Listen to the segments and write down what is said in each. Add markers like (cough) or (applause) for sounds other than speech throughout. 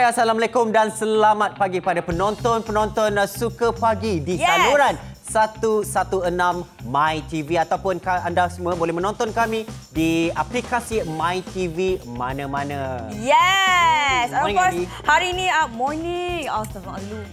Hai Assalamualaikum dan selamat pagi pada penonton-penonton uh, Suka Pagi di yes. saluran 116 MyTV ataupun anda semua boleh menonton kami di aplikasi MyTV mana-mana. Yes! Morning, hmm, of course, hari ini... Uh, morning! Astagfirullah.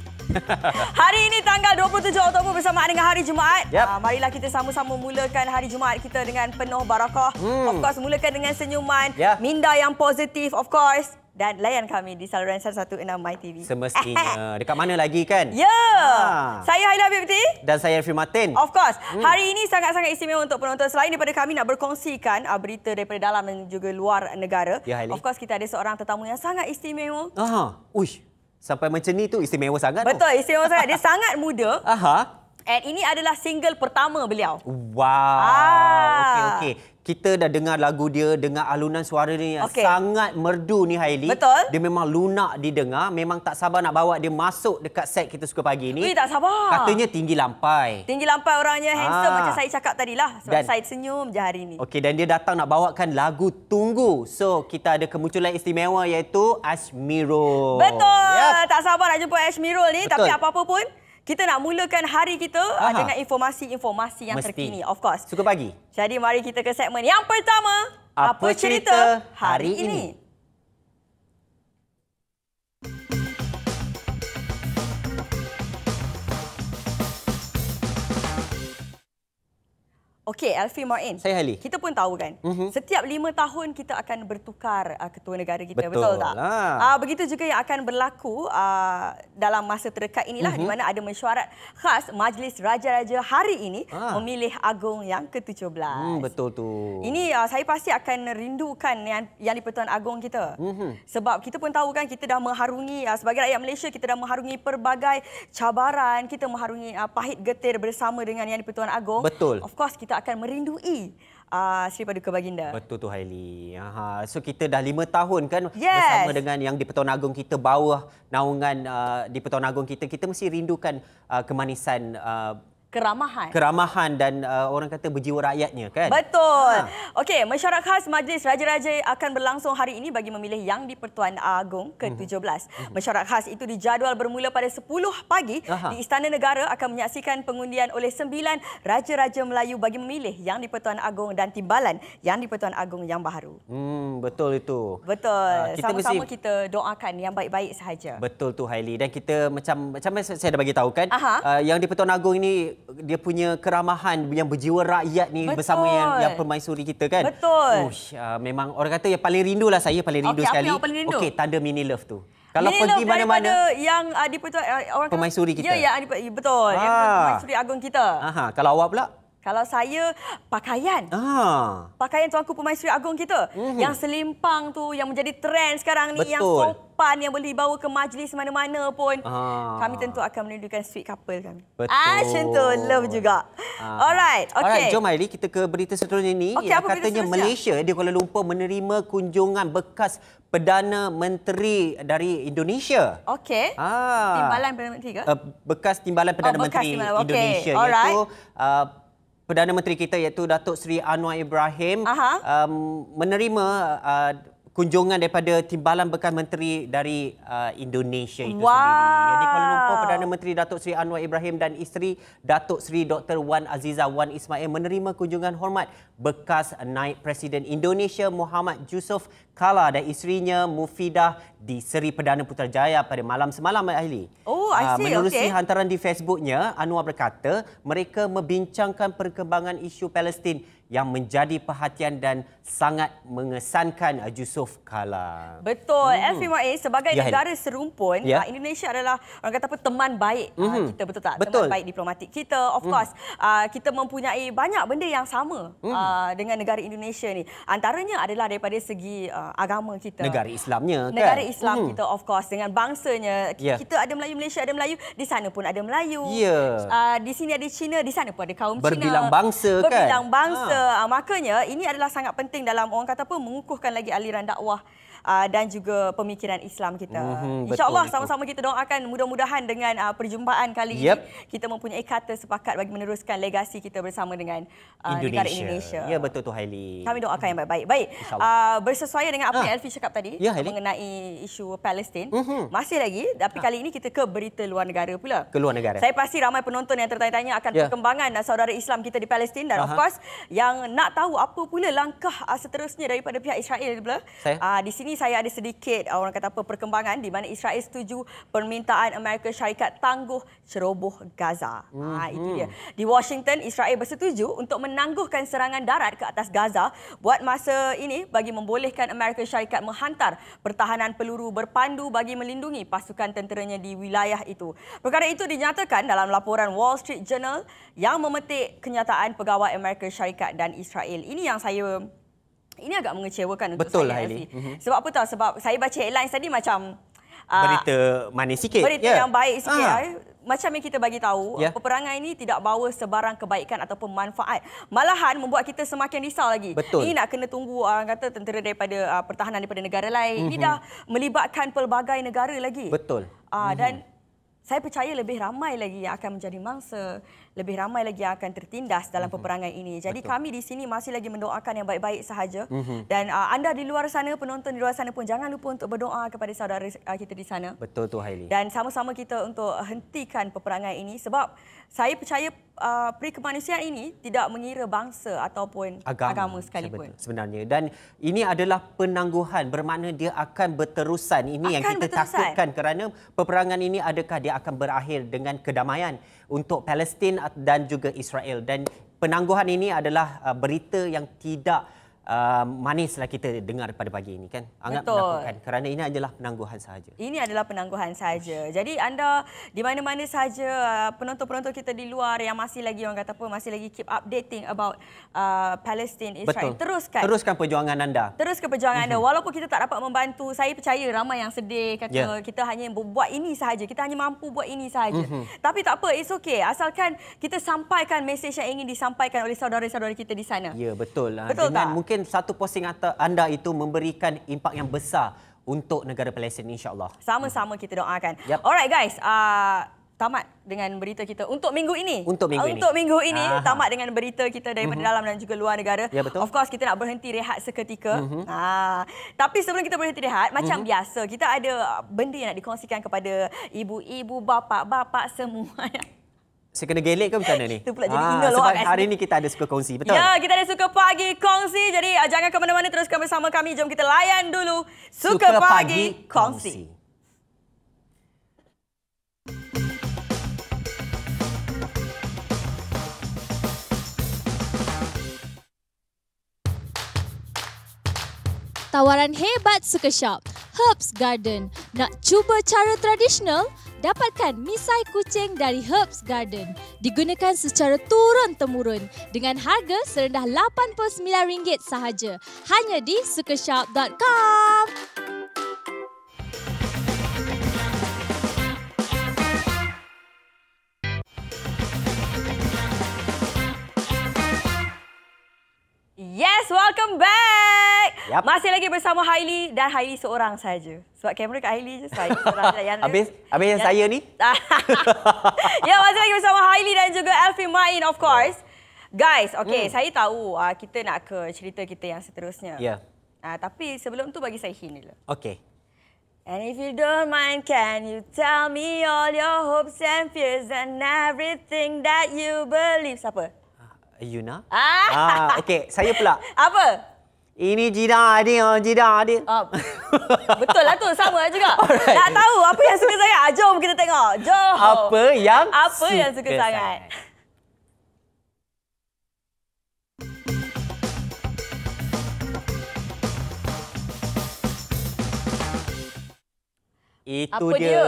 hari ini tanggal 27 Oktober bersama dengan hari Jumaat. Yep. Uh, marilah kita sama-sama mulakan hari Jumaat kita dengan penuh barakah. Hmm. Of course, mulakan dengan senyuman, yeah. minda yang positif, of course dan layan kami di saluran 116 MyTV. Semestinya. (laughs) Dekat mana lagi kan? Ya. Yeah. Ha. Saya Haila Habibti. Dan saya Elfie Martin. Of course. Hmm. Hari ini sangat-sangat istimewa untuk penonton. Selain daripada kami nak berkongsikan ah, berita daripada dalam dan juga luar negara. Ya, Of course, kita ada seorang tetamu yang sangat istimewa. Aha. Uish. Sampai macam ni tu istimewa sangat. Betul, istimewa sangat. Dia (laughs) sangat muda. Aha. And ini adalah single pertama beliau. Wow. Ah. okay. okey. Kita dah dengar lagu dia, dengar alunan suara dia yang okay. sangat merdu ni Haili. Betul. Dia memang lunak didengar. Memang tak sabar nak bawa dia masuk dekat set kita suka pagi ni. Weh, tak sabar. Katanya tinggi lampai. Tinggi lampai orangnya. Ah. Handsome ah. macam saya cakap tadi lah. Sebab dan, saya senyum je hari ni. Okey, dan dia datang nak bawakan lagu Tunggu. So, kita ada kemunculan istimewa iaitu Ashmiro. Betul. Yep. Ya. Tak sabar nak jumpa Ashmiro ni. Betul. Tapi apa-apa pun... Kita nak mulakan hari kita ah, Aha. dengan informasi-informasi yang Mesti. terkini, of course. Suka pagi. Jadi mari kita ke segmen yang pertama. Apa, Apa cerita, cerita hari ini? ini? Okey, Alfie Martin. Saya Hali. Kita pun tahu kan, mm -hmm. setiap lima tahun kita akan bertukar uh, ketua negara kita, betul, betul tak? Lah. Uh, begitu juga yang akan berlaku uh, dalam masa terdekat inilah mm -hmm. di mhm. mana ada mesyuarat khas Majlis Raja-Raja hari ini ah. memilih Agong yang ke-17. Mm, betul tu. Ini uh, saya pasti akan rindukan yang, yang di-Pertuan Agong kita. Mm -hmm. Sebab kita pun tahu kan, kita dah mengharungi, uh, sebagai rakyat Malaysia, kita dah mengharungi pelbagai cabaran, kita mengharungi uh, pahit getir bersama dengan yang di-Pertuan Agong. Betul. Of course, kita akan merindui uh, Sri Paduka Baginda. Betul tu Haili. Aha. So kita dah lima tahun kan yes. bersama dengan yang di Pertuan Agong kita bawah naungan uh, di Pertuan Agong kita. Kita mesti rindukan uh, kemanisan uh, keramahan. Keramahan dan uh, orang kata berjiwa rakyatnya kan? Betul. Ha. Okey, mesyuarat khas Majlis Raja-Raja akan berlangsung hari ini bagi memilih yang di Pertuan Agong ke-17. Mm-hmm. Mhm. Mesyuarat khas itu dijadual bermula pada 10 pagi Aha. di Istana Negara akan menyaksikan pengundian oleh 9 Raja-Raja Melayu bagi memilih yang di Pertuan Agong dan timbalan yang di Pertuan Agong yang baru. Hmm, betul itu. Betul. Uh, kita Sama-sama mesti... kita doakan yang baik-baik sahaja. Betul tu Haili dan kita macam macam saya dah bagi tahu kan uh, yang di Pertuan Agong ini dia punya keramahan yang berjiwa rakyat ni Betul. bersama yang, yang permaisuri kita kan. Betul. Ush, uh, ah, memang orang kata yang paling rindu lah saya paling rindu okay, sekali. Okey, tanda mini love tu. Kalau Mini pergi mana-mana yang uh, di uh, orang permaisuri kata, kita. Ya ya betul. Ah. Yang permaisuri agung kita. Aha, kalau awak pula? Kalau saya pakaian. Ah. Pakaian tuanku pemaisuri agung kita. Mm. Yang selimpang tu yang menjadi trend sekarang ni Betul. yang sopan yang boleh dibawa ke majlis mana-mana pun. Ah. Kami tentu akan menunjukkan sweet couple kami. Betul. Ah, tu love juga. Ah. Alright. Okey. Alright, jom Aili kita ke berita seterusnya ni. Okay, yang katanya Malaysia dia kalau Lumpur menerima kunjungan bekas Perdana Menteri dari Indonesia. Okey. Ah. Timbalan Perdana Menteri ke? Uh, bekas Timbalan Perdana oh, bekas Menteri timbalan. Indonesia okay. iaitu uh, Perdana Menteri kita iaitu Datuk Seri Anwar Ibrahim um, menerima uh, kunjungan daripada timbalan bekas menteri dari uh, Indonesia itu wow. sendiri. Jadi Kuala Lumpur Perdana Menteri Datuk Seri Anwar Ibrahim dan isteri Datuk Seri Dr Wan Aziza Wan Ismail menerima kunjungan hormat bekas naib presiden Indonesia Muhammad Yusof Kala dan isterinya Mufidah di Seri Perdana Putrajaya pada malam semalam Ahli. Oh, I ah, see. Uh, menerusi okay. hantaran di Facebooknya, Anwar berkata, mereka membincangkan perkembangan isu Palestin yang menjadi perhatian dan sangat mengesankan eh, Yusof Kala. Betul. Mm. FMYA sebagai ya, negara serumpun, ya. Ah, Indonesia adalah orang kata apa teman baik mm. kita betul tak? Betul. Teman baik diplomatik kita. Of mm. course, ah, kita mempunyai banyak benda yang sama mm. dengan negara Indonesia ni. Antaranya adalah daripada segi agama kita. Negara Islamnya kan? Negara Islam mm. kita of course dengan bangsanya. Ya. Kita ada Melayu Malaysia, ada Melayu. Di sana pun ada Melayu. Ya. Di sini ada Cina, di sana pun ada kaum Cina. Berbilang bangsa Berbilang kan? Berbilang bangsa. Ya, makanya ini adalah sangat penting dalam orang kata apa mengukuhkan lagi aliran dakwah uh, dan juga pemikiran Islam kita. Mm-hmm, InsyaAllah sama-sama kita doakan mudah-mudahan dengan uh, perjumpaan kali yep. ini kita mempunyai kata sepakat bagi meneruskan legasi kita bersama dengan uh, Indonesia. negara Indonesia. Ya betul tu Haili. Kami doakan yang baik-baik. Baik. Uh, bersesuaian dengan apa ha. yang Elfi cakap tadi ya, mengenai isu Palestin, mm-hmm. masih lagi tapi ha. kali ini kita ke berita luar negara pula. Ke luar negara. Saya pasti ramai penonton yang tertanya-tanya akan ya. perkembangan uh, saudara Islam kita di Palestin dan Aha. of course yang nak tahu apa pula langkah uh, seterusnya daripada pihak Israel pula. Uh, di sini saya ada sedikit uh, orang kata apa perkembangan di mana Israel setuju permintaan Amerika Syarikat tangguh ceroboh Gaza. Mm-hmm. Ha itu dia. Di Washington Israel bersetuju untuk menangguhkan serangan darat ke atas Gaza buat masa ini bagi membolehkan Amerika Syarikat menghantar pertahanan peluru berpandu bagi melindungi pasukan tenteranya di wilayah itu. Perkara itu dinyatakan dalam laporan Wall Street Journal yang memetik kenyataan pegawai Amerika Syarikat dan Israel. Ini yang saya ini agak mengecewakan untuk Betul, lah, saya. Betul lah mm Sebab apa tahu? Sebab saya baca headline tadi macam ah, berita uh, manis sikit. Berita yeah. yang baik sikit. Ha. Eh. Macam yang kita bagi tahu, yeah. peperangan ini tidak bawa sebarang kebaikan ataupun manfaat. Malahan membuat kita semakin risau lagi. Betul. Ini nak kena tunggu uh, kata tentera daripada uh, pertahanan daripada negara lain. Mm-hmm. Ini mhm. dah melibatkan pelbagai negara lagi. Betul. Uh, mm-hmm. dan mhm. saya percaya lebih ramai lagi yang akan menjadi mangsa lebih ramai lagi yang akan tertindas dalam uh-huh. peperangan ini. Jadi Betul. kami di sini masih lagi mendoakan yang baik-baik sahaja. Uh-huh. Dan uh, anda di luar sana, penonton di luar sana pun jangan lupa untuk berdoa kepada saudara uh, kita di sana. Betul tu Haili. Dan sama-sama kita untuk hentikan peperangan ini sebab saya percaya uh, peri kemanusiaan ini tidak mengira bangsa ataupun agama, agama sekalipun. Betul. Sebenarnya dan ini adalah penangguhan bermakna dia akan berterusan. Ini akan yang kita berterusan. takutkan kerana peperangan ini adakah dia akan berakhir dengan kedamaian? untuk Palestin dan juga Israel dan penangguhan ini adalah uh, berita yang tidak uh, manislah kita dengar pada pagi ini kan. Anggap Betul. menakutkan kerana ini adalah penangguhan sahaja. Ini adalah penangguhan sahaja. Jadi anda di mana-mana sahaja uh, penonton-penonton kita di luar yang masih lagi orang kata apa masih lagi keep updating about uh, Palestine Israel. Betul. Teruskan. Teruskan perjuangan anda. Teruskan perjuangan anda mhm. walaupun kita tak dapat membantu. Saya percaya ramai yang sedih kata yeah. kita hanya buat ini sahaja. Kita hanya mampu buat ini sahaja. Mhm. Tapi tak apa it's okay asalkan kita sampaikan mesej yang ingin disampaikan oleh saudara-saudara kita di sana. Ya betul. Ah, betul Dengan tak? mungkin mungkin satu posting anda itu memberikan impak yang besar untuk negara Palestin Insyaallah. Sama-sama kita doakan. Yep. Alright guys, uh, tamat dengan berita kita untuk minggu ini. Untuk minggu untuk ah, ini. Untuk minggu ini Aha. tamat dengan berita kita dari uh-huh. Mhm. dalam dan juga luar negara. Ya, betul. Of course kita nak berhenti rehat seketika. Uh-huh. Ah. Tapi sebelum kita berhenti rehat uh-huh. macam mhm. biasa kita ada benda yang nak dikongsikan kepada ibu-ibu, bapa-bapa semua. (laughs) Saya kena gelek ke macam ni? Itu pula jadi ah, ingat luar Sebab hari ni kita ada suka kongsi, betul? Ya, kita ada suka pagi kongsi. Jadi ah, jangan ke mana-mana teruskan bersama kami. Jom kita layan dulu suka, pagi, kongsi. kongsi. Tawaran hebat Suka Shop. Herbs Garden. Nak cuba cara tradisional? Dapatkan misai kucing dari Herbs Garden. Digunakan secara turun-temurun dengan harga serendah RM89 sahaja. Hanya di sukashop.com. Yes, welcome back. Yep. Masih lagi bersama Haili dan Haili seorang saja. Sebab kamera kat Haili je saya seorang saja. habis, habis yang, yang saya ni. (laughs) ya, masih lagi bersama Haili dan juga Alfie Main of course. Yeah. Guys, okay, mm. saya tahu uh, kita nak ke cerita kita yang seterusnya. Ya. Yeah. Uh, tapi sebelum tu bagi saya hint dulu. Okay. And if you don't mind, can you tell me all your hopes and fears and everything that you believe? Siapa? Ah, Yuna. Ah, ah okay. Saya pula. (laughs) Apa? Ini jina dia, oh, jina dia. Uh, betul lah tu, sama lah juga. (laughs) Alright. Nak tahu apa yang suka sangat? Ah, jom kita tengok. Jom. Apa yang apa suka, yang suka sangat? sangat. Itu dia. dia.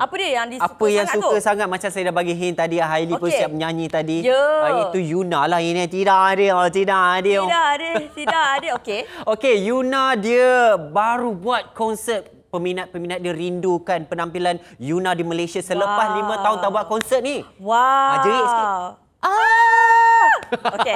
Apa dia yang disuka sangat tu? Apa yang suka tu? sangat macam saya dah bagi hint tadi. Haili okay. pun siap menyanyi tadi. Yeah. Ya. Uh, itu Yuna lah. Ini tidak ada. Tidak ada. Tidak ada. Tidak ada. Okey. (laughs) Okey. Yuna dia baru buat konsert peminat-peminat dia rindukan penampilan Yuna di Malaysia selepas lima wow. tahun tak buat konsert ni. Wah. Wow. Jerit sikit. Ah! (laughs) Okay.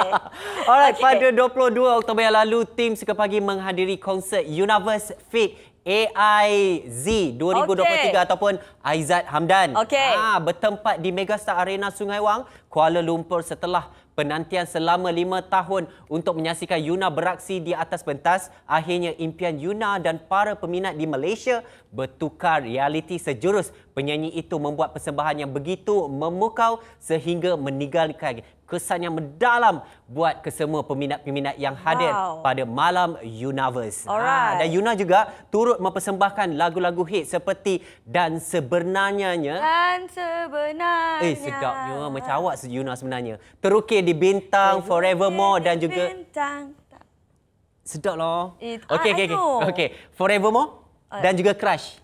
Alright, okay. pada 22 Oktober yang lalu, tim Suka Pagi menghadiri konsert Universe Fit AIZ 2023 okay. ataupun Aizat Hamdan. Okay. Ha, bertempat di Megastar Arena Sungai Wang, Kuala Lumpur setelah penantian selama lima tahun untuk menyaksikan Yuna beraksi di atas pentas. Akhirnya impian Yuna dan para peminat di Malaysia bertukar realiti sejurus. Penyanyi itu membuat persembahan yang begitu memukau sehingga meninggalkan kesan yang mendalam buat kesemua peminat-peminat yang hadir wow. pada malam Universe. Ha, Alright. Dan Yuna juga turut mempersembahkan lagu-lagu hit seperti Dan Sebenarnya. Dan Sebenarnya. Eh, sedapnya. Macam awak Yuna sebenarnya. Terukir di Bintang, eh, Forevermore dan juga... Bintang. Sedap lah. Okey, okey, okey. Forevermore dan juga Crush.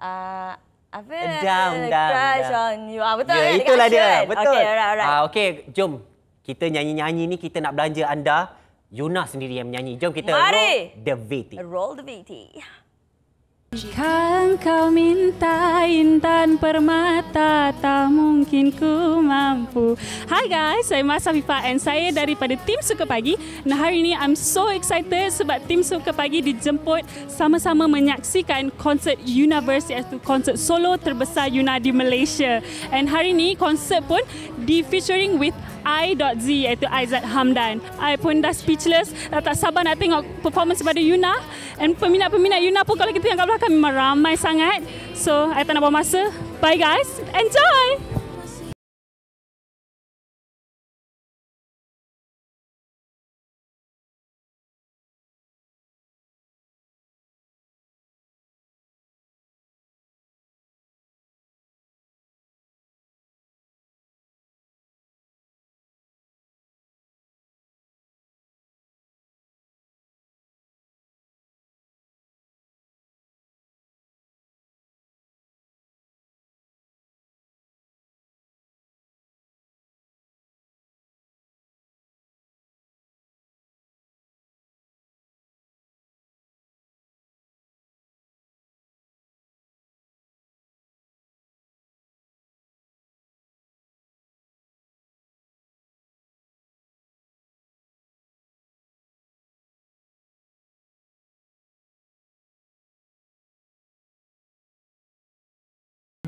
Uh, apa down down crush down. on you ah betul yeah, kan? itulah dia kan? betul okey alright alright ah okey jom kita nyanyi-nyanyi ni kita nak belanja anda Yuna sendiri yang menyanyi jom kita Mari. roll the VT roll the VT jika engkau minta intan permata tak mungkin ku mampu. Hi guys, saya Mas Afifa and saya daripada Tim Suka Pagi. Nah hari ini I'm so excited sebab Tim Suka Pagi dijemput sama-sama menyaksikan konsert Universe iaitu konsert solo terbesar Yuna di Malaysia. And hari ini konsert pun di featuring with I.Z iaitu Aizat Hamdan. I pun dah speechless, tak sabar nak tengok performance daripada Yuna. And peminat-peminat Yuna pun kalau kita tengok kat belakang memang ramai sangat. So, I tak nak buang masa. Bye guys, enjoy!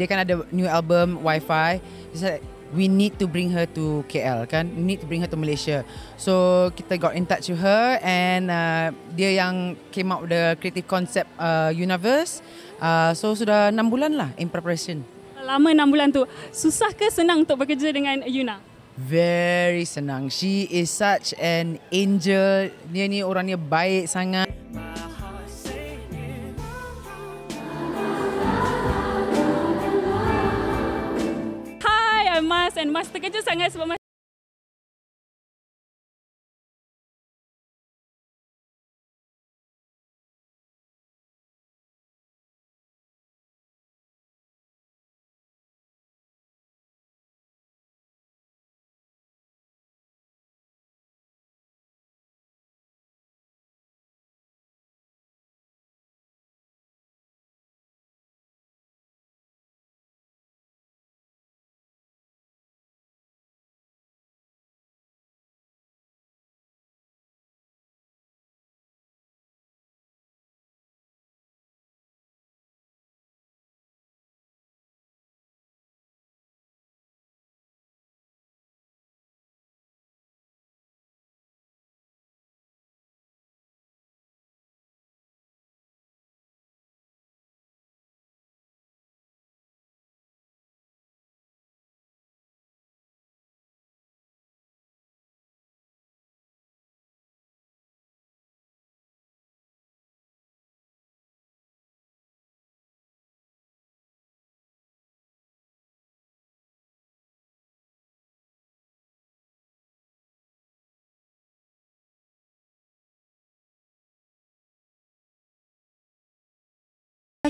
Dia kan ada new album Wi-Fi. like, we need to bring her to KL kan. We need to bring her to Malaysia. So kita got in touch with her and uh, dia yang came out the creative concept uh, universe. Uh, so sudah 6 bulan lah in preparation. Lama 6 bulan tu. Susah ke senang untuk bekerja dengan Yuna? Very senang. She is such an angel. Dia ni orangnya baik sangat. puas and Mas terkejut sangat sebab Mas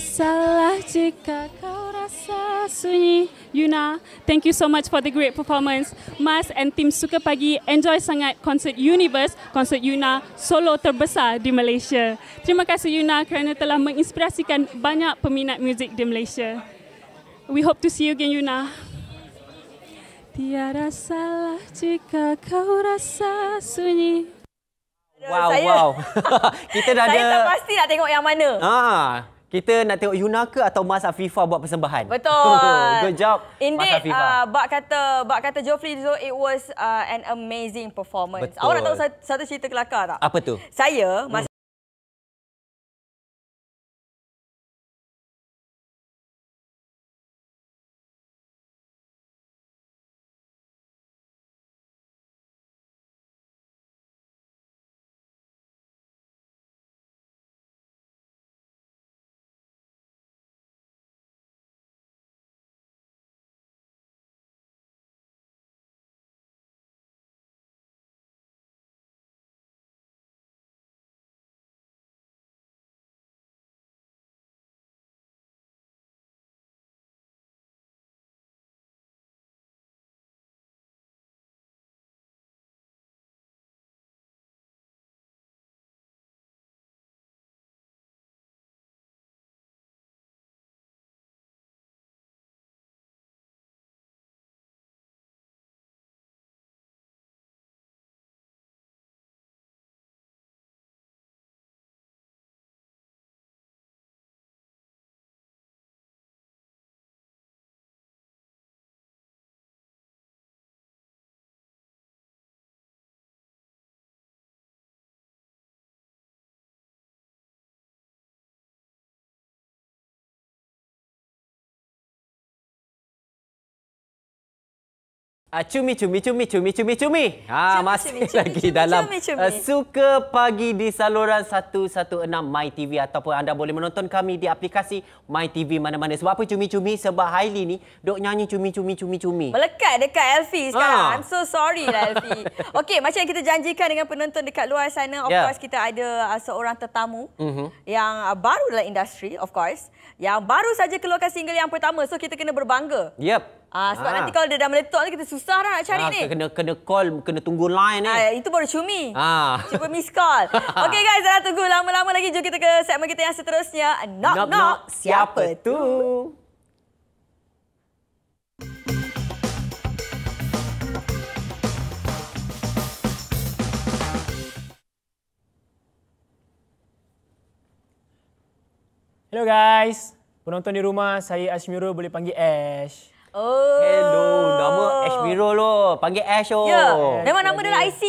Salah jika kau rasa sunyi Yuna, thank you so much for the great performance Mas and team Suka Pagi enjoy sangat konsert Universe Konsert Yuna solo terbesar di Malaysia Terima kasih Yuna kerana telah menginspirasikan banyak peminat muzik di Malaysia We hope to see you again Yuna Tiada salah jika kau rasa sunyi Wow, saya, wow. (laughs) Kita dah saya ada... Saya tak pasti nak tengok yang mana. Ah. Kita nak tengok Yuna ke atau Mas Afifah buat persembahan? Betul. (laughs) Good job, Indeed, Mas Afifah. Uh, bak kata, bak kata Joffrey, so it was uh, an amazing performance. Betul. Awak nak tahu satu cerita kelakar tak? Apa tu? Saya, Mas hmm. Uh, cumi cumi cumi cumi cumi cumi. Ha cumi, masih cumi, lagi cumi, dalam cumi, cumi. Uh, suka pagi di saluran 116 MyTV TV ataupun anda boleh menonton kami di aplikasi MyTV mana-mana. Sebab apa cumi cumi? Sebab Haili ni dok nyanyi cumi cumi cumi cumi. Melekat dekat Elfi sekarang. Ha. I'm so sorry lah Elfi. (laughs) Okey, macam yang kita janjikan dengan penonton dekat luar sana, of yeah. course kita ada uh, seorang tetamu uh mhm. -huh. yang uh, baru dalam industri, of course, yang baru saja keluarkan single yang pertama. So kita kena berbangga. Yep. Ah, sebab ha. nanti ah. kalau dia dah meletup kita susah dah nak cari ha, ni. Kena kena call, kena tunggu line ni. Eh. Ah, itu baru cumi. Ha. Ah. Cuba miss call. (laughs) Okey guys, dah tunggu lama-lama lagi jom kita ke segmen kita yang seterusnya. Nok Nok, knock. siapa tu? Hello guys. Penonton di rumah, saya Ashmiro boleh panggil Ash. Oh. Hello, nama oh. Ash Biro lo. Panggil Ash lo. Oh. Ya. Yeah. Memang nama dia IC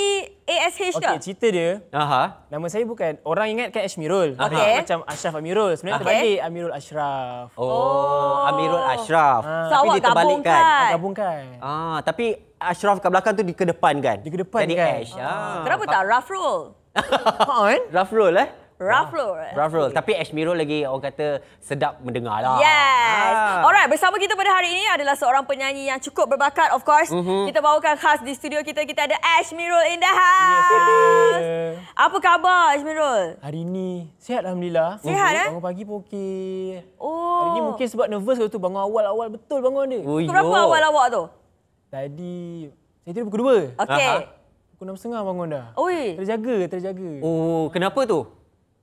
ASH ke? Okey, cerita dia. Aha. Nama saya bukan orang ingat kan Ash Mirul. Okay. Macam Ashraf Amirul. Sebenarnya okay. terbalik Amirul Ashraf. Oh, oh. Amirul Ashraf. Ha, so tapi awak diterbalikkan. Ah, gabungkan. Ah, tapi Ashraf kat belakang tu di kedepan kan? Di kedepan Jadi kan. Jadi Ash. Ah. Ah. Kenapa tak Rafrul? (laughs) Rafrul eh? Rough ah, Roll. Rough Roll. Okay. Tapi Ashmiro lagi orang kata sedap mendengar lah. Yes. Ah. Alright, bersama kita pada hari ini adalah seorang penyanyi yang cukup berbakat of course. Mm-hmm. Kita bawakan khas di studio kita, kita ada Ashmiro in the house. Yes, Apa khabar Ashmiro? Hari ini sihat Alhamdulillah. Sihat okay. eh? Bangun pagi pun okey. Oh. Hari ini mungkin sebab nervous waktu bangun awal-awal betul bangun dia. Oh, Berapa awal awal tu? Tadi, saya tidur pukul 2. Okey. Pukul 6.30 bangun dah. Oh. Terjaga, terjaga. Oh, kenapa tu?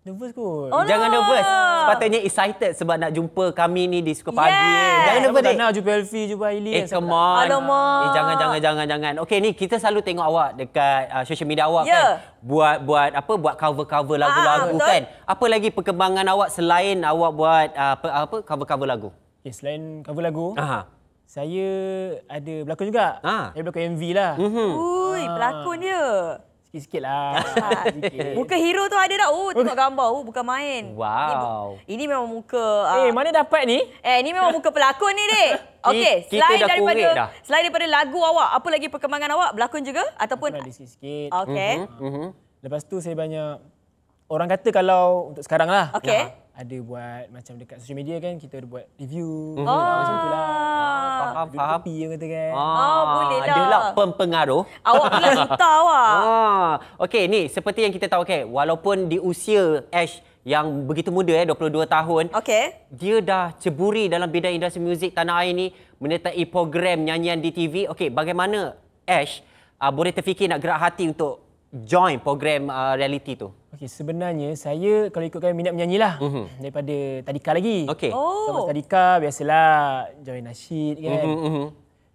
Nervous kot. Oh, Jangan no. nervous. Sepatutnya excited sebab nak jumpa kami ni di Suka Pagi. Yeah. Jangan nervous dek. Nak jumpa Elfie, jumpa Aileen. Eh, come on. Eh, jangan, jangan, jangan, jangan. Okay, ni kita selalu tengok awak dekat uh, social media awak yeah. kan. Buat, buat apa, buat cover-cover ah, lagu-lagu ah, kan. Apa lagi perkembangan awak selain awak buat uh, apa, apa cover-cover lagu? Okay, selain cover lagu, Aha. saya ada berlakon juga. Ah. Saya berlakon MV lah. Mm-hmm. Ui, ah. pelakon dia. Sikit-sikit lah. (laughs) Sikit. Muka hero tu ada tak? Oh, tengok gambar. Oh, bukan main. Wow. Ini, ini memang muka... Ah. Eh, hey, uh, mana dapat ni? Eh, ini memang muka pelakon ni, dek. (laughs) Okey, selain daripada selain daripada lagu awak, apa lagi perkembangan awak? Berlakon juga? Ataupun... Aku sikit-sikit. Okey. Mm -hmm. Lepas tu saya banyak... Orang kata kalau untuk sekarang lah. Okey. Nah, ada buat macam dekat social media kan kita ada buat review mm-hmm. oh. macam itulah ah. faham faham tapi yang kata kan ah, ah boleh dah adalah pempengaruh awak pula cerita (laughs) awak ah okey ni seperti yang kita tahu okey walaupun di usia Ash yang begitu muda eh 22 tahun okey dia dah ceburi dalam bidang industri muzik tanah air ni menyertai program nyanyian di TV okey bagaimana Ash uh, boleh terfikir nak gerak hati untuk join program uh, reality tu Okey, sebenarnya saya kalau ikutkan minat menyanyi lah mm-hmm. daripada tadika lagi. Okey. Oh. Sama tadika biasalah join nasyid kan. Mm-hmm, mm-hmm.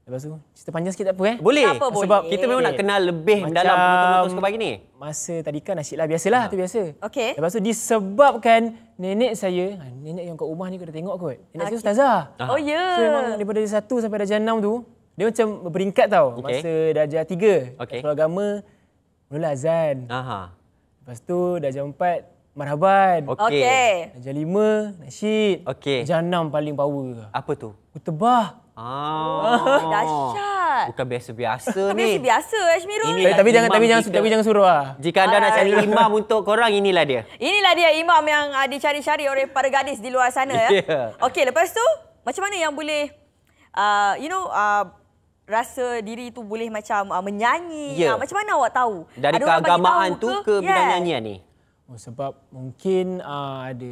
Lepas tu, cerita panjang sikit tak apa eh? Boleh. Tak apa, Sebab kita memang nak kenal lebih Macam dalam penonton suka pagi ni. Masa tadika nasyid lah biasalah, ha. tu biasa. Okey. Lepas tu disebabkan nenek saya, ha, nenek yang kat rumah ni kena tengok kot. Nenek okay. saya ustazah. Aha. Oh ya. Yeah. So memang daripada satu sampai darjah enam tu, dia macam beringkat tau. Okay. Masa darjah tiga. Okay. Kalau agama, mula azan. Aha. Lepas tu dah jam 4, Marhaban. Okey. Okay. jam 5, Nasheed. Okey. Jam 6 paling power. Apa tu? Kutebah. Ah. Oh, dahsyat. Bukan biasa-biasa ni. Biasa biasa Ashmirul. Ini, tapi, jangan tapi jangan tapi jangan suruh ah. Jika anda nak cari imam untuk korang inilah dia. Inilah dia imam yang uh, dicari-cari oleh para gadis di luar sana ya. (laughs) Okey, lepas tu macam mana yang boleh uh, you know uh, rasa diri tu boleh macam uh, menyanyi? Yeah. Ya. Uh, macam mana awak tahu? Dari ada keagamaan tu ke, ke bidang yeah. nyanyian ni? Oh, sebab mungkin uh, ada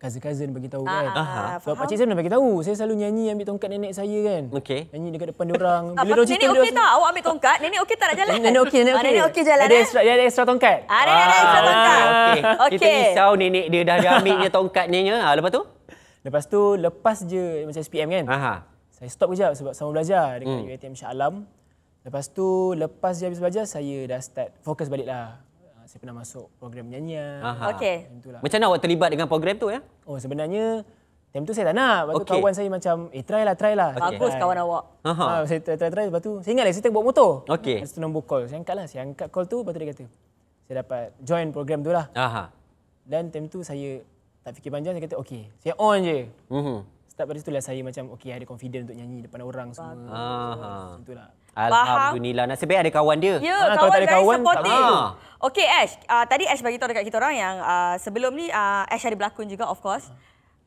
cousin-cousin bagi tahu ah, kan. Aha. pak cik saya pernah bagi tahu. Saya selalu nyanyi ambil tongkat nenek saya kan. Okey. Nyanyi dekat depan dia orang. Bila dia cerita dia. Okey tak? Awak ambil tongkat, nenek okey tak nak jalan? Nenek okey, nenek okey. Nenek okey jalan. Ada extra, eh? ada extra tongkat. Ada, ada extra tongkat. Okey. (laughs) Kita risau nenek dia dah ambilnya tongkatnya. Ha, lepas tu? Lepas tu lepas je macam SPM kan. Aha saya stop kejap sebab sama belajar dengan hmm. UiTM Shah Alam. Lepas tu lepas je habis belajar saya dah start fokus baliklah. Ah, saya pernah masuk program nyanyian. Ah, okey. Macam mana awak terlibat dengan program tu ya? Oh sebenarnya time tu saya tak nak. Waktu okay. kawan saya macam eh try lah try lah. Okay. Bagus kawan awak. Ha saya try, try try lepas tu saya ingat lah saya tengah bawa motor. Okey. Lepas nombor call saya angkatlah. Saya angkat call tu lepas tu dia kata saya dapat join program tu lah. Aha. Dan time tu saya tak fikir panjang saya kata okey. Saya on je. Mhm. Start dari situlah saya macam okey ada confident untuk nyanyi depan orang semua. Ha. Itulah. Alhamdulillah. Nasib baik ada kawan dia. Ya, ha, kawan ada kawan, supportive. Okey, Ash. Uh, tadi Ash bagi tahu dekat kita orang yang uh, sebelum ni uh, Ash ada berlakon juga, of course.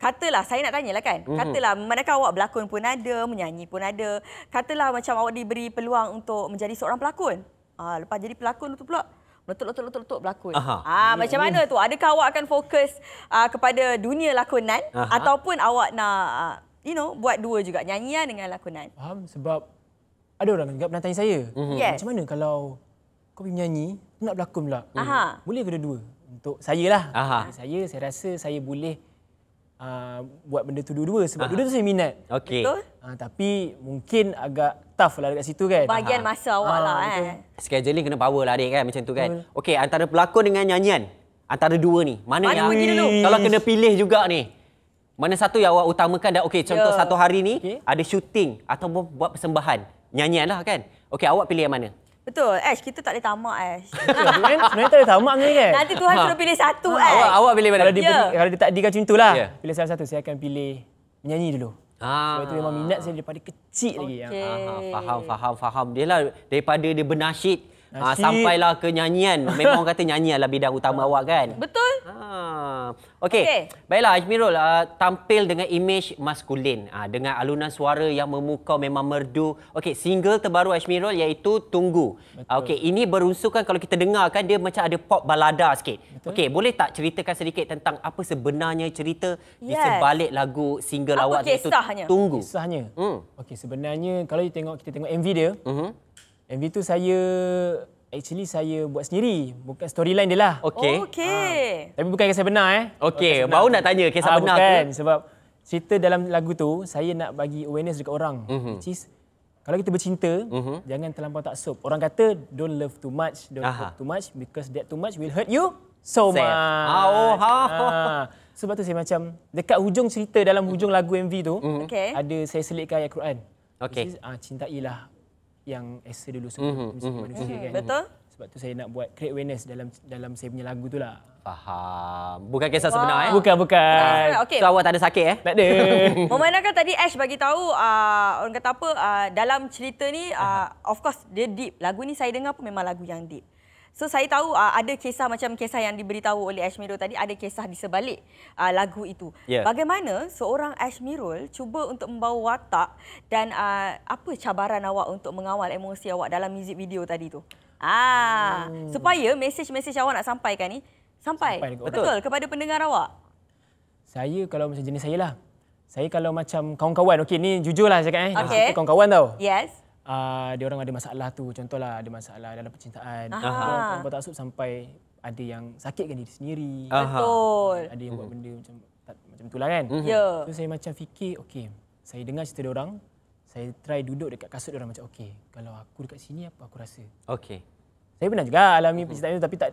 Katalah, saya nak tanyalah kan. Mhm. Katalah, mm-hmm. manakah awak berlakon pun ada, menyanyi pun ada. Katalah macam awak diberi peluang untuk menjadi seorang pelakon. Uh, lepas jadi pelakon tu pula, meletup-letup-letup berlakon. Aha. Ah, macam mana tu? Adakah awak akan fokus uh, kepada dunia lakonan Aha. ataupun awak nak uh, you know buat dua juga nyanyian dengan lakonan? Faham sebab ada orang anggap pernah tanya saya. Mm-hmm. Yes. Macam mana kalau kau pergi nyanyi, nak berlakon pula? Aha. Boleh ke dua-dua? Untuk saya lah. Aha. Saya saya rasa saya boleh uh, buat benda tu dua-dua sebab dua-dua tu saya minat. Okay. Betul? Uh, tapi mungkin agak staff lah dekat situ kan. Bahagian ah. masa awak ha, lah kan. Eh. Scheduling kena power lah adik kan macam tu kan. Okey antara pelakon dengan nyanyian. Antara dua ni. Mana, mana yang dulu? Kalau kena pilih juga ni. Mana satu yang awak utamakan dan okey contoh yeah. satu hari ni okay. ada syuting atau buat persembahan. Nyanyian lah kan. Okey awak pilih yang mana? Betul. Ash, kita tak boleh tamak Ash. (laughs) Sebenarnya tak boleh tamak ni kan? Nanti Tuhan ha. suruh pilih satu ha. Ash. Awak, awak pilih mana? Kalau, yeah. kalau ditakdikan macam itulah. Yeah. Pilih salah satu, saya akan pilih menyanyi dulu. Sebab itu memang minat ah. saya daripada kecil okay. lagi. Ya. Faham, faham, faham. Dia lah daripada dia bernasyid, Ha, sampailah ke nyanyian. Memang orang kata nyanyian adalah bidang utama awak kan? Betul. Ha. Okey. Okay. Baiklah, Ajmirul. Uh, ah, tampil dengan imej maskulin. Uh, dengan alunan suara yang memukau memang merdu. Okey, single terbaru Ajmirul iaitu Tunggu. Uh, Okey, ini berunsurkan kalau kita dengar kan dia macam ada pop balada sikit. Okey, boleh tak ceritakan sedikit tentang apa sebenarnya cerita yes. di sebalik lagu single apa awak iaitu Tunggu? Kisahnya. Hmm. Okey, sebenarnya kalau you tengok kita tengok MV dia, uh mhm. -huh. MV tu saya actually saya buat sendiri bukan storyline dia lah okey oh, okay. ha. tapi bukan kisah benar eh okey baru nak tanya kisah ha, benar ke? tu. sebab cerita dalam lagu tu saya nak bagi awareness dekat orang mm-hmm. which is kalau kita bercinta mm-hmm. jangan terlampau taksub orang kata don't love too much don't Aha. hope too much because that too much will hurt you so Sad. much oh, oh, oh. Ha. ha, ha. Ah. sebab tu saya macam dekat hujung cerita dalam hujung lagu MV tu mm-hmm. okay. ada saya selitkan ayat Quran okey ha, cintailah yang esa dulu sebelum mm-hmm. mm-hmm. manusia mm-hmm. kan. Betul. Sebab tu saya nak buat create awareness dalam dalam saya punya lagu tu lah. Faham. Bukan kisah Wah. sebenar eh. Bukan, bukan. Ah, okay. So awak tak ada sakit eh? Tak ada. (laughs) Memandangkan tadi Ash bagi tahu uh, orang kata apa uh, dalam cerita ni uh, of course dia deep. Lagu ni saya dengar pun memang lagu yang deep. So saya tahu uh, ada kisah macam kisah yang diberitahu oleh Ashmirul tadi ada kisah di sebalik uh, lagu itu. Yeah. Bagaimana seorang Ashmirul cuba untuk membawa watak dan uh, apa cabaran awak untuk mengawal emosi awak dalam music video tadi tu? Ah, hmm. supaya message-message awak nak sampaikan ni sampai. sampai betul. betul kepada pendengar awak. Saya kalau macam jenis saya lah. Saya kalau macam kawan-kawan okey ni jujurlah cakap eh. Okay. Kawan-kawan tau. Yes uh, dia orang ada masalah tu. Contohlah ada masalah dalam percintaan. Ha. Tak sub sampai ada yang sakitkan diri sendiri. Betul. Ada yang buat hmm. benda macam tak, macam itulah kan. Hmm. Yeah. So saya macam fikir, okey, saya dengar cerita dia orang, saya try duduk dekat kasut dia orang macam okey, kalau aku dekat sini apa aku rasa? Okey. Saya pernah juga alami hmm. percintaan tapi tak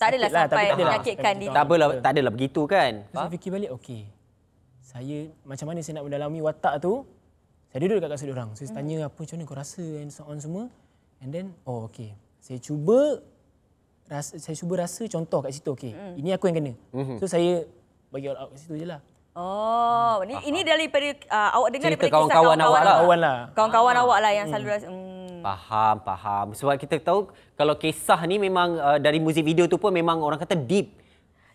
tak adalah lah, sampai tak menyakitkan diri. Tak apalah, tak adalah begitu kan. So, saya fikir balik, okey. Saya macam mana saya nak mendalami watak tu? Saya duduk dekat kasut orang. saya mhm. tanya hmm. apa macam ni kau rasa and so on semua. And then oh okey. Saya cuba rasa saya cuba rasa contoh kat situ okey. Hmm. Ini aku yang kena. Hmm. So saya bagi orang out kat situ jelah. Oh, hmm. ni Aha. ini daripada uh, awak dengar Cerita daripada kawan-kawan kisah lah. kawan-kawan, kawan-kawan lah. lah. Kawan-kawan ah. awak lah yang hmm. selalu rasa hmm. Faham, faham. Sebab kita tahu kalau kisah ni memang uh, dari muzik video tu pun memang orang kata deep.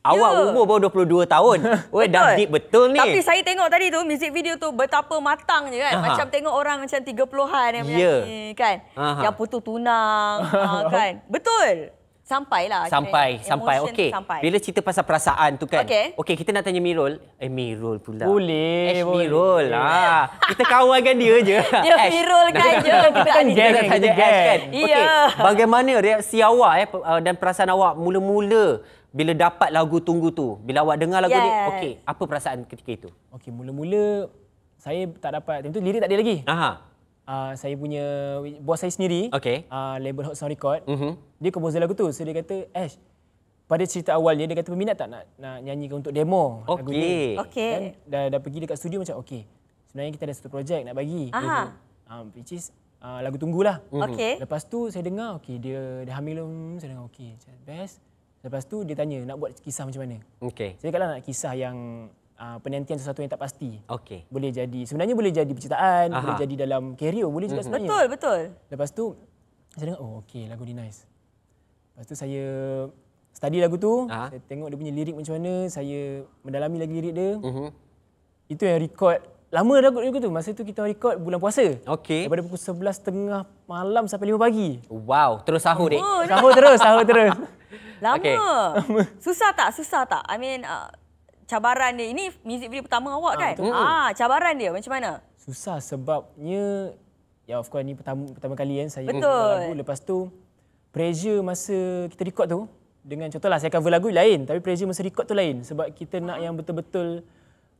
Awak yeah. umur baru 22 tahun. (laughs) Weh dah deep betul ni. Tapi saya tengok tadi tu music video tu betapa matangnya kan. Aha. Macam tengok orang macam 30-an yang yeah. menyanyi kan. Aha. Yang putus tunang (laughs) ah, kan. Betul. Sampailah. Sampai, lah kena, sampai. Okey. Bila cerita pasal perasaan tu kan. Okey, okay, kita nak tanya Mirul. Eh Mirul pula. Boleh. Ash boleh. Mirul lah. (laughs) kita kawan kan dia je. Dia ya, Ash. Mirul kan je. Kita kan dia nak tanya Ash kan. Ya. Okey. Bagaimana reaksi awak eh ah, dan perasaan awak mula-mula bila dapat lagu tunggu tu bila awak dengar lagu yes. ni okey apa perasaan ketika itu okey mula-mula saya tak dapat time tu lirik tak ada lagi aha Uh, saya punya bos saya sendiri okay. uh, ah, label Hot Sound Record mm-hmm. dia composer lagu tu so dia kata Ash pada cerita awal dia kata peminat tak nak nak nyanyikan untuk demo okay. lagu ni okay. dan dah, dah pergi dekat studio macam okey sebenarnya kita ada satu projek nak bagi Aha. Uh, which is uh, lagu tunggulah mm okay. lepas tu saya dengar okey dia dah hamil belum hmm, saya dengar okey best Lepas tu dia tanya nak buat kisah macam mana. Okey. Saya kata lah, nak kisah yang uh, penantian sesuatu yang tak pasti. Okey. Boleh jadi sebenarnya boleh jadi percintaan, Aha. boleh jadi dalam kerio, boleh juga mm-hmm. sebenarnya. Betul, betul. Lepas tu saya dengar oh okey lagu ni nice. Lepas tu saya study lagu tu, Aha. saya tengok dia punya lirik macam mana, saya mendalami lagi lirik dia. Mm-hmm. Itu yang record Lama dah aku lagu tu. Masa tu kita record bulan puasa. Okey. Daripada pukul 11.30 malam sampai 5 pagi. Wow, terus sahur dek. Oh, sahur terus, sahur terus. Lama. Okay. (laughs) Susah tak? Susah tak? I mean, uh, cabaran dia. Ini music video pertama awak ah, kan? Ah, ah, cabaran dia macam mana? Susah sebabnya, ya of course ini pertama, pertama kali kan saya Betul. lagu. Lepas tu, pressure masa kita record tu, dengan contoh lah saya cover lagu lain, tapi pressure masa record tu lain. Sebab kita nak ah. yang betul-betul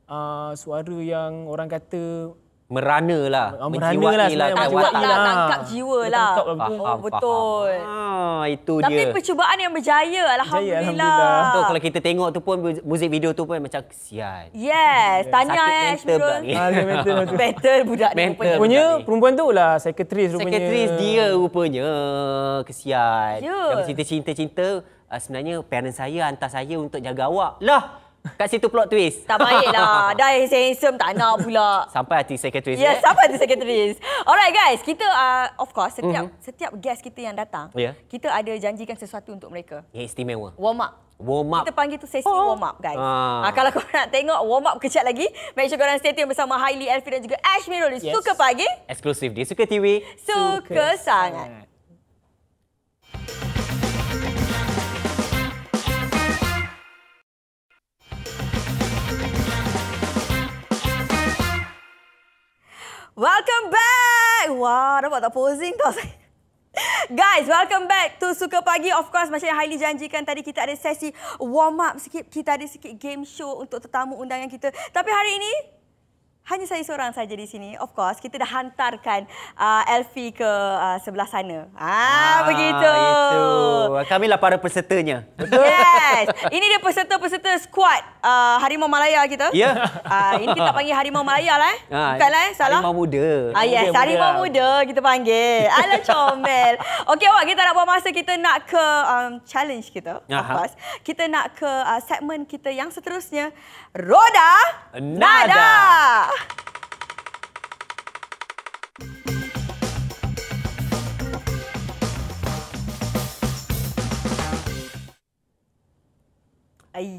uh, suara yang orang kata merana lah oh, merana lah lah tak tak lah, lah. tangkap jiwa lah oh, faham, betul faham. Ha, itu tapi dia tapi percubaan yang berjaya alhamdulillah, berjaya, alhamdulillah. Tuh, kalau kita tengok tu pun muzik video tu pun macam kesian yes tanya Sakit eh mental ah, mental, mental (laughs) budak ni mental rupanya budak perempuan tu lah sekretaris rupanya sekretaris dia rupanya kesian yeah. Ya. cinta-cinta-cinta ah, sebenarnya parents saya hantar saya untuk jaga awak lah Kat situ plot twist. Tak baik lah. (laughs) Dah handsome, handsome tak nak pula. Sampai hati secretary. Ya, yeah, sampai hati secretary. Alright guys, kita uh, of course setiap mm-hmm. setiap guest kita yang datang, yeah. kita ada janjikan sesuatu untuk mereka. Yang istimewa. Warm up. Warm up. Kita panggil tu sesi oh. warm up guys. Ah. Uh, kalau kau nak tengok warm up kejap lagi, make sure korang stay tune bersama Hailey, Elfie dan juga Ashmirul. Yes. Suka pagi. Eksklusif di Suka TV. Suka, Suka sangat. sangat. Welcome back! Wah, nampak tak posing tau saya. Guys, welcome back to Suka Pagi. Of course, macam yang highly janjikan tadi, kita ada sesi warm up sikit. Kita ada sikit game show untuk tetamu undangan kita. Tapi hari ini, hanya saya seorang saja di sini. Of course, kita dah hantarkan uh, Elfie ke uh, sebelah sana. Ah, ah begitu. Itu. Kami lah para pesertanya. Betul. Yes. Ini dia peserta-peserta squad uh, Harimau Malaya kita. Ya. Yeah. Uh, ini kita panggil Harimau Malaya lah. Eh. Ah, Bukan lah, eh. salah. Harimau Muda. Ah, yes, muda, Harimau muda. muda kita panggil. Alam comel. Okey, awak kita nak buat masa kita nak ke um, challenge kita. Aha. Of course. Kita nak ke uh, segmen kita yang seterusnya. Roda Nada. Nada.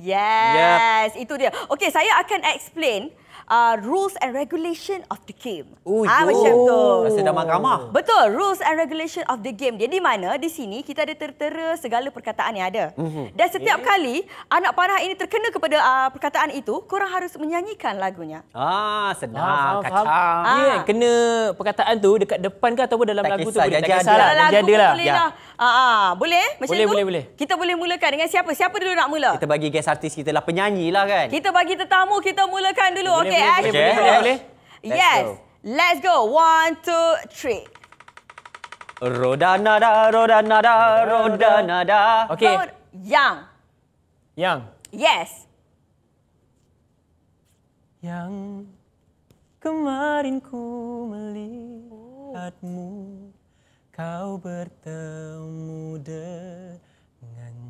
Yes, yep. itu dia. Okey, saya akan explain uh, rules and regulation of the game. Ui, ah, macam oh. tu. Rasa dah mahkamah. Betul, rules and regulation of the game. Jadi mana di sini kita ada tertera segala perkataan yang ada. Mm -hmm. Dan setiap eh. kali anak panah ini terkena kepada uh, perkataan itu, korang harus menyanyikan lagunya. Ah, senang, ah, kacang. Ah. Ya, yeah, kena perkataan tu dekat depan ke ataupun dalam tak lagu kisah, tu. Tak kisah, jangan ada. Jangan ada lah. Ya. Ah, ah, boleh? Macam boleh, tu? boleh, boleh. Kita boleh mulakan dengan siapa? Siapa dulu nak mula? Kita bagi guest artis kita lah, penyanyi lah kan. Kita bagi tetamu, kita mulakan dulu. okay. Eh? boleh, boleh, boleh, boleh, boleh, boleh. Yes. Let's go. One, two, three. Roda nada, roda nada, roda nada. Okay. Road, yang. Yang. Yes. Yang kemarin ku melihatmu, kau bertemu dengan.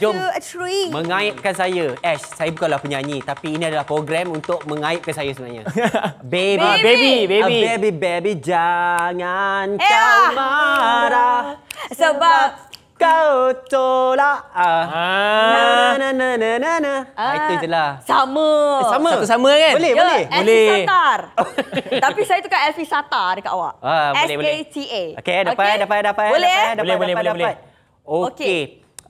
Jom to a tree. Mengaibkan saya. Ash, saya bukanlah penyanyi tapi ini adalah program untuk mengaitkan saya sebenarnya. (laughs) Ah, baby, baby, baby. Ah, a baby, baby jangan Ea. Eh, ah. kau marah. Sebab kau tolak ah. Na na na na na. Ah. Ah, itu jelah. Sama. Eh, sama. Satu sama kan? Boleh, Yo, ya, boleh. Elfie boleh. Satar. (laughs) Tapi saya tukar Elfi Satar dekat awak. Ah, boleh, boleh. S K T A. Okey, dapat, okay. dapat, dapat, dapat, boleh. Eh? dapat, dapat, boleh, dapat, boleh, dapat, boleh, dapat. boleh. Okey. Okay.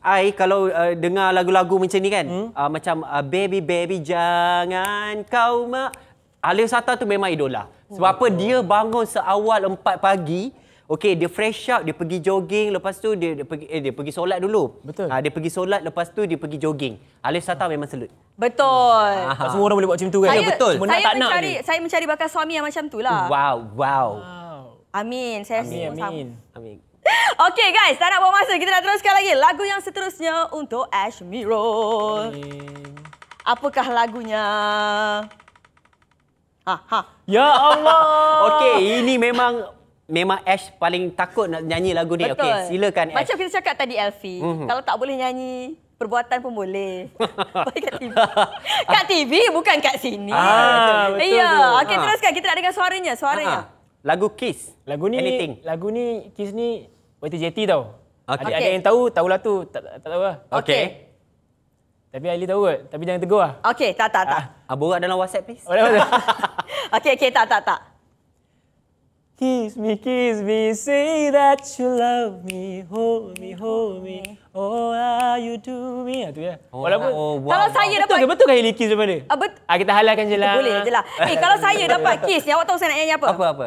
I kalau uh, dengar lagu-lagu macam ni kan, hmm? uh, macam uh, baby baby jangan kau mak. Alif Sata tu memang idola. Sebab oh. apa dia bangun seawal 4 pagi, okey dia fresh up, dia pergi jogging, lepas tu dia, dia pergi eh dia pergi solat dulu. Betul. Ha, dia pergi solat lepas tu dia pergi jogging. Alif Sata memang selut. Betul. Ha. Semua orang boleh buat macam tu kan? Saya, ya betul. Cuma saya nak, tak mencari, ni. saya mencari bakal suami yang macam tu lah. Wow, wow. wow. Amin. Saya amin, amin. sama. Amin. (laughs) Okay guys, tak nak buang masa. Kita nak teruskan lagi lagu yang seterusnya untuk Ash Mirror. Apakah lagunya? Ha, ha. Ya Allah! (laughs) Okay, ini memang memang Ash paling takut nak nyanyi lagu ni. Okay, silakan Ash. Macam kita cakap tadi, Elfie. Mm -hmm. Kalau tak boleh nyanyi, perbuatan pun boleh. (laughs) kat TV. kat TV, bukan kat sini. Ah, betul -betul. Ya, okay, ah. teruskan. Kita nak dengar suaranya. suaranya. Ha, ha. Lagu Kiss. Lagu ni, Anything. lagu ni, Kiss ni Waktu JT tau. Okay. Ada, ada yang tahu, tahulah tu. Tak, tak, tak tahu lah. Okay. Tapi Ali tahu kot. Tapi jangan tegur lah. Okay, tak, tak, tak. Ah, borak dalam WhatsApp, please. okay, (laughs) okay, tak, tak, tak. Kiss me, kiss me, say that you love me, hold me, hold me, oh are you do me. Itu ah, ya. Oh, Walaupun, oh, wow, kalau wow. saya dapat... Betul ke, betul ke Hailey kiss daripada? Uh, bet- ah, kita halalkan je lah. Boleh je lah. Eh, kalau saya dapat kiss, ni awak tahu saya nak nyanyi apa? Apa, apa?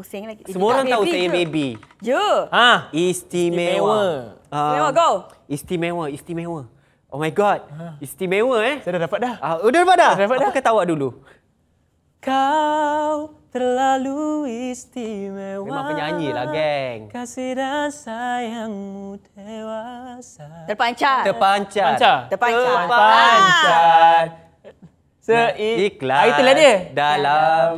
pusing lagi. Semua orang tahu saya baby. Ya. Ha. Istimewa. Istimewa, um, go. Istimewa, istimewa. Oh my god. Ha. Istimewa eh. Saya dah dapat dah. Ah, uh, dah dapat dah. Dah dapat dah. Apa awak dulu? Kau terlalu istimewa. Memang penyanyi lah, geng. Kasih dan sayangmu dewasa. Terpancar. Terpancar. Terpancar. Terpancar. Terpancar. Terpancar. Ah. Terpancar. Seikhlas Itulah dia Dalam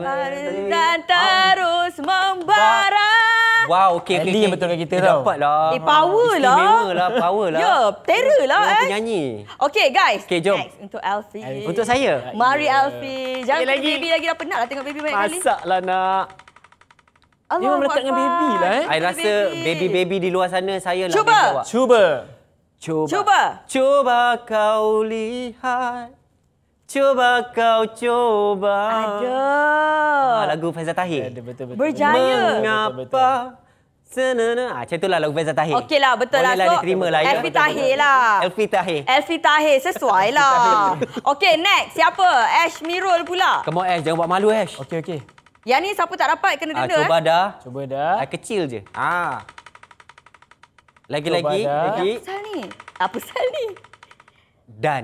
Dan terus membara Wow, okay, okey, okey, betul dengan kita eh, tau. Dapat lah. Eh, power lah. Istimewa lah, power lah. (laughs) Ya, terror lah eh. Penyanyi. Okey, guys. Okey, jom. Next, untuk Alfie. Eh, untuk saya? Mari Alfie. Ya. Jangan lagi. baby lagi dah penat lah tengok baby banyak kali. Masak lah nak. Allah, Dia memang dengan baby lah eh. I rasa baby-baby di luar sana saya lah. Cuba. Cuba. Cuba. Cuba. Cuba kau lihat. Cuba kau cuba. Ada. Ah, ha, lagu Faizal Tahir. Ada, betul, betul. betul. Berjaya. Mengapa? Betul, Senana. Ah, macam itulah lagu Faizal Tahir. Okey lah, betul Bolehlah lah. Bolehlah so, diterima lah. Ya. Elfi Tahir lah. Elfi Tahir. Elfi Tahir, sesuai lah. okey, next. Siapa? Ash Mirul pula. Come on, Ash. Jangan buat malu, Ash. Okey, okey. Yang ni siapa tak dapat, kena ah, denda. Ah, cuba eh. dah. Cuba dah. Ah, kecil je. Ah. Lagi-lagi. Lagi. Apa pasal ni? Apa pasal ni? Dan.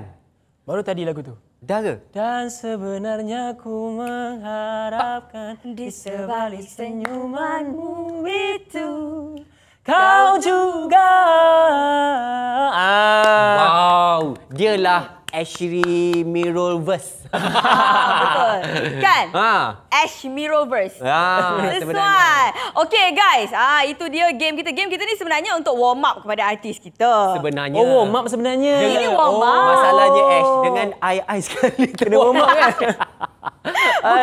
Baru tadi lagu tu. Dara. Dan sebenarnya ku mengharapkan ah. di sebalik senyumanmu itu kau juga. Ah. Wow, dia lah. Ashri Mirrorverse. (laughs) Betul. Kan? Ha. Ash Mirrorverse. Ha. That's sebenarnya. Okay guys. Ah, ha, itu dia game kita. Game kita ni sebenarnya untuk warm up kepada artis kita. Sebenarnya. Oh warm up sebenarnya. Ini warm oh, up. Oh, masalahnya Ash dengan AI i sekali kena warm up kan. (laughs)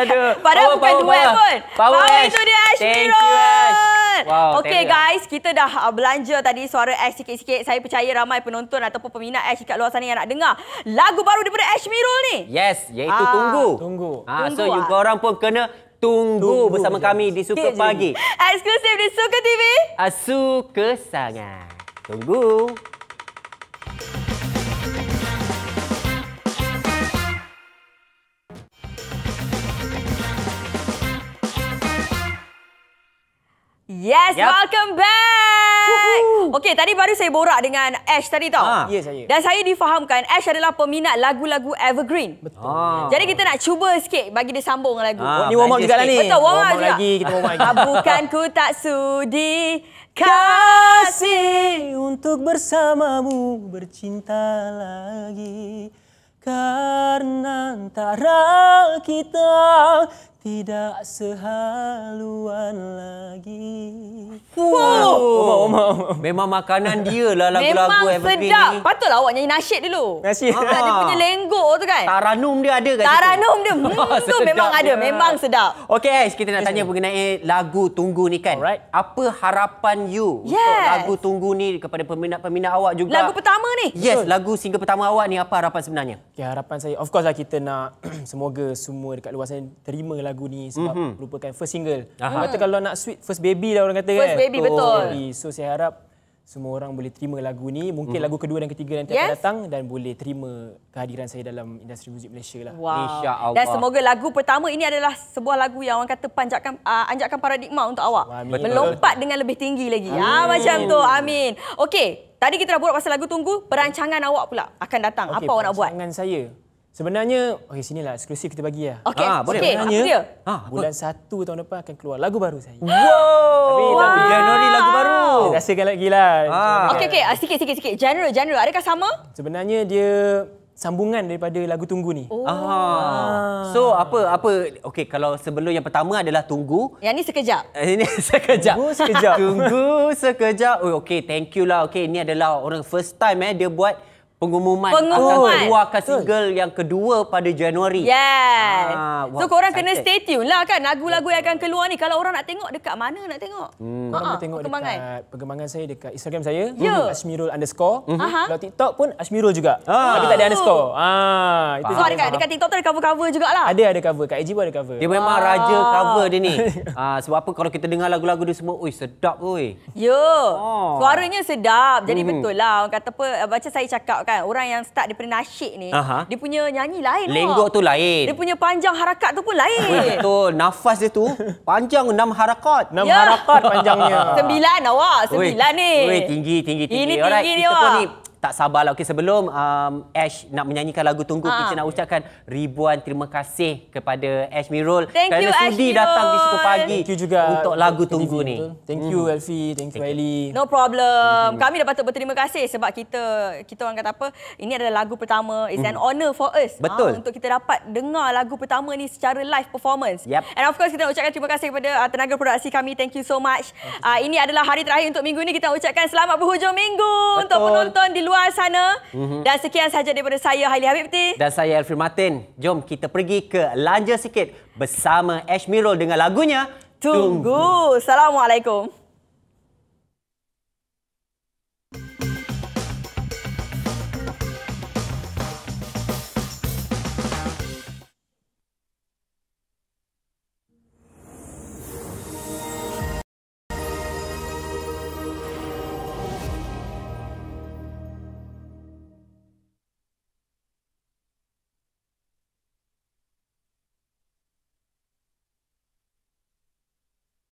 Aduh. Padahal power, bukan power, pun. Power, power Ash. Itu dia Ash Thank Wow, Okey guys, kita dah uh, belanja tadi suara Ash sikit-sikit. Saya percaya ramai penonton ataupun peminat Ash kat luar sana yang nak dengar lagu baru daripada Ash Mirul ni. Yes, iaitu ah. Tunggu. Tunggu. Ah, so tunggu, you ah. korang pun kena tunggu, tunggu bersama je. kami di Suka okay, Pagi. Eksklusif di Suka TV. Ah, suka sangat. Tunggu. Yes, yep. welcome back. Okay, tadi baru saya borak dengan Ash tadi tau. Ha. Ya, yes, saya. Dan saya difahamkan Ash adalah peminat lagu-lagu Evergreen. Betul. Ha. Jadi kita nak cuba sikit bagi dia sambung lagu. Ha. Ni warm up juga lah ni. Betul, warm up juga. Lagi, kita warm up (laughs) Bukan ku tak sudi kasih untuk bersamamu bercinta lagi. Karena antara kita tidak sehaluan lagi. Wow. Oh, oh, oh, oh. Memang makanan dia lah lagu-lagu yang ni. Memang sedap. Patutlah awak nyanyi nasyid dulu. Nasyid. Ha. Dia punya ah. lenggok tu kan. Taranum dia ada kan. Taranum dia. (laughs) Hmm, tu memang ada. Memang sedap. Okay guys, kita nak tanya mengenai lagu Tunggu ni kan. Alright. Apa harapan you yes. untuk lagu Tunggu ni kepada peminat-peminat awak juga. Lagu pertama ni. Yes, Betul. lagu single pertama awak ni apa harapan sebenarnya? Okay, harapan saya. Of course lah kita nak (clears throat) semoga semua dekat luar sana terima lagu lagu ni sebab mm-hmm. merupakan first single. Kata kalau nak sweet first baby lah orang kata first kan. First baby betul. betul. So saya harap semua orang boleh terima lagu ni. Mungkin mm lagu kedua dan ketiga nanti yes. akan datang dan boleh terima kehadiran saya dalam industri muzik Malaysia lah. Wow. Insya-Allah. Dan semoga lagu pertama ini adalah sebuah lagu yang orang kata panjakan, uh, ah, anjakkan paradigma untuk awak. Amin. Betul. Melompat dengan lebih tinggi lagi. Ah, Amin. Ah macam tu. Amin. Okey, tadi kita dah buat pasal lagu tunggu, perancangan awak pula akan datang. Okay, Apa awak nak buat? Perancangan saya. Sebenarnya, okay sini lah eksklusif kita bagi ya. Lah. Okay. Ah, boleh. Okay. Sebenarnya, okay. Ha, ah, bulan satu tahun depan akan keluar lagu baru saya. Wow. Tapi lagu Januari lagu baru. Rasa lagi gila. Ah. Okey okay, ah, sikit sikit sikit. General general adakah sama? Sebenarnya dia sambungan daripada lagu tunggu ni. Oh. Ah. So apa apa okey kalau sebelum yang pertama adalah tunggu. Yang ni sekejap. (laughs) ini sekejap. Tunggu sekejap. tunggu sekejap. Oh okey thank you lah. Okey ini adalah orang first time eh dia buat pengumuman, pengumuman. akan keluarkan single Betul. yang kedua pada Januari. Yes. Ah, wow. So korang Excited. kena stay tune lah kan lagu-lagu yang akan keluar ni. Kalau orang nak tengok dekat mana nak tengok? Hmm. Korang boleh tengok perkembangan. dekat perkembangan saya dekat Instagram saya. Yeah. Asmirul underscore. Mm -hmm. Kalau TikTok pun Asmirul juga. Ah. Tapi tak ada underscore. Oh. Ah, itu so, dekat, dekat TikTok tu ada cover-cover jugalah. Ada, ada cover. Kat IG pun ada cover. Dia memang ah. raja cover dia ni. (laughs) ah, sebab apa kalau kita dengar lagu-lagu dia semua, oi sedap oi. Yo. Yeah. Oh. Suaranya sedap. Jadi mm -hmm. betul lah. Orang kata apa, baca saya cakap kan orang yang start daripada nasyid ni Aha. dia punya nyanyi lain lenggok tu lain dia punya panjang harakat tu pun lain betul nafas dia tu panjang enam harakat enam ya. harakat panjangnya (laughs) sembilan awak lah, 9 ni weh tinggi tinggi tinggi ini tinggi, tinggi ni awak tak sabarlah. okay sebelum um, Ash nak menyanyikan lagu Tunggu ha. kita nak ucapkan ribuan terima kasih kepada Ash Mirul thank kerana you, sudi Ash datang di suku pagi thank you juga untuk lagu TV Tunggu ni. Betul. Thank you hmm. Elfi, mm. thank you Eli. No problem. Mm-hmm. Kami dah patut berterima kasih sebab kita kita orang kata apa? Ini adalah lagu pertama It's mm. an honor for us ah, Betul. Ha, untuk kita dapat dengar lagu pertama ni secara live performance. Yep. And of course kita nak ucapkan terima kasih kepada uh, tenaga produksi kami. Thank you so much. Uh, ini adalah hari terakhir untuk minggu ni kita ucapkan selamat berhujung minggu Betul. untuk penonton di luar sana. Mm-hmm. Dan sekian sahaja daripada saya, Haili Habibti. Dan saya, Elfri Martin. Jom kita pergi ke Lanja sikit bersama Ashmirul dengan lagunya Tunggu. Tunggu. Assalamualaikum.